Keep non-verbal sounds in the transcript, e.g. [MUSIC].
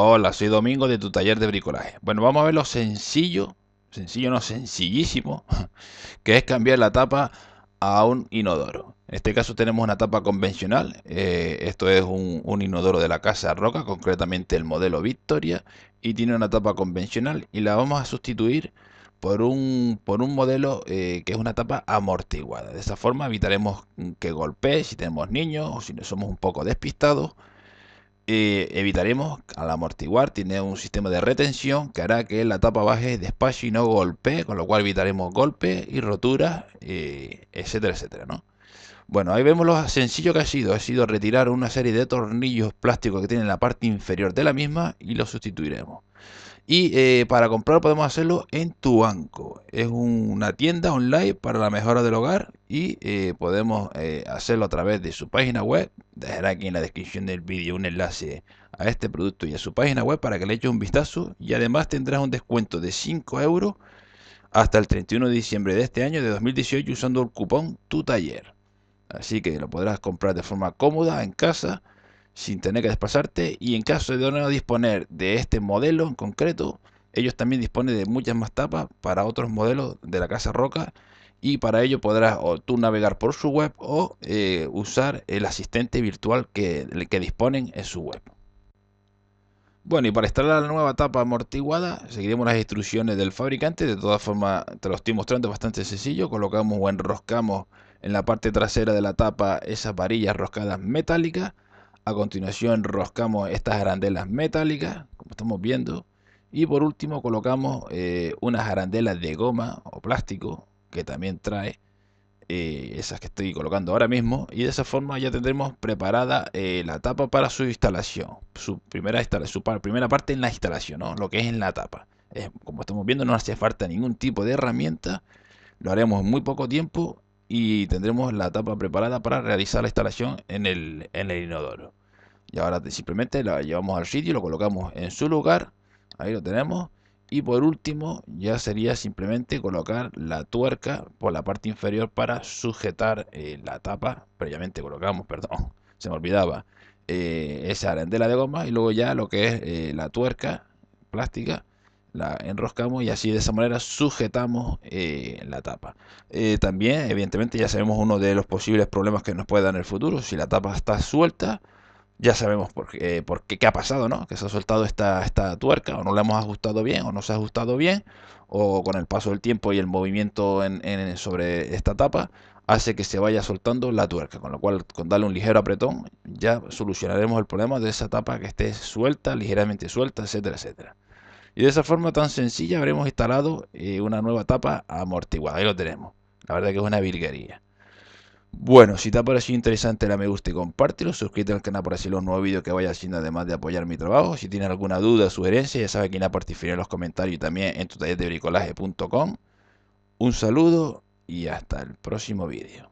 Hola, soy Domingo de tu taller de bricolaje. Bueno, vamos a ver lo sencillo, sencillo no sencillísimo, [LAUGHS] que es cambiar la tapa a un inodoro. En este caso tenemos una tapa convencional, eh, esto es un, inodoro de la Casa Roca, concretamente el modelo Victoria, y tiene una tapa convencional y la vamos a sustituir por un, por un modelo eh, que es una tapa amortiguada. De esa forma evitaremos que golpee si tenemos niños o si somos un poco despistados eh, evitaremos al amortiguar, tiene un sistema de retención que hará que la tapa baje despacio y no golpe con lo cual evitaremos golpes y roturas, eh, etcétera, etcétera, ¿no? Bueno, ahí vemos lo sencillo que ha sido, ha sido retirar una serie de tornillos plásticos que tiene la parte inferior de la misma y lo sustituiremos. Y eh, para comprar podemos hacerlo en tu banco Es una tienda online para la mejora del hogar y podemos hacerlo a través de su página web Dejaré aquí en la descripción del vídeo un enlace a este producto y a su página web para que le eches un vistazo y además tendrás un descuento de 5 euros hasta el 31 de diciembre de este año de 2018 usando el cupón tu taller. Así que lo podrás comprar de forma cómoda en casa sin tener que desplazarte y en caso de no disponer de este modelo en concreto, ellos también disponen de muchas más tapas para otros modelos de la casa Roca y para ello podrás o tú navegar por su web o eh, usar el asistente virtual que, disponen en su web. Bueno, y para instalar la nueva tapa amortiguada, seguiremos las instrucciones del fabricante. De todas formas, te lo estoy mostrando bastante sencillo. Colocamos o enroscamos en la parte trasera de la tapa esas varillas roscadas metálicas. A continuación, roscamos estas arandelas metálicas, como estamos viendo. Y por último, colocamos eh, unas arandelas de goma o plástico que también trae eh, esas que estoy colocando ahora mismo y de esa forma ya tendremos preparada eh, la tapa para su instalación su primera su primera parte en la instalación lo que es en la tapa como estamos viendo no hace falta ningún tipo de herramienta lo haremos en muy poco tiempo y tendremos la tapa preparada para realizar la instalación en el, en el inodoro y ahora simplemente la llevamos al sitio y lo colocamos en su lugar ahí lo tenemos y por último, ya sería simplemente colocar la tuerca por la parte inferior para sujetar eh, la tapa. Previamente colocamos, perdón, [LAUGHS] se me olvidaba, eh, esa arandela de goma y luego ya lo que es eh, la tuerca plástica la enroscamos y así de esa manera sujetamos la tapa. también, evidentemente, ya sabemos uno de los posibles problemas que nos puede dar en el futuro. Si la tapa está suelta, ya sabemos eh, por qué, qué, ha pasado, ¿no? Que se ha soltado esta, esta tuerca, o no la hemos ajustado bien, o no se ha ajustado bien, o con el paso del tiempo y el movimiento sobre esta tapa hace que se vaya soltando la tuerca, con lo cual con darle un ligero apretón ya solucionaremos el problema de esa tapa que esté suelta, ligeramente suelta, etcétera, etcétera. Y de esa forma tan sencilla habremos instalado eh, una nueva tapa amortiguada. Ahí lo tenemos. La verdad que es una virguería. Bueno, si te ha parecido interesante la me gusta y compártelo, suscríbete al canal para hacer los nuevos vídeos que vaya haciendo además de apoyar mi trabajo. Si tienes alguna duda, sugerencia, ya sabes que en la participar en los comentarios y también en tu taller de bricolaje.com. Un saludo y hasta el próximo vídeo.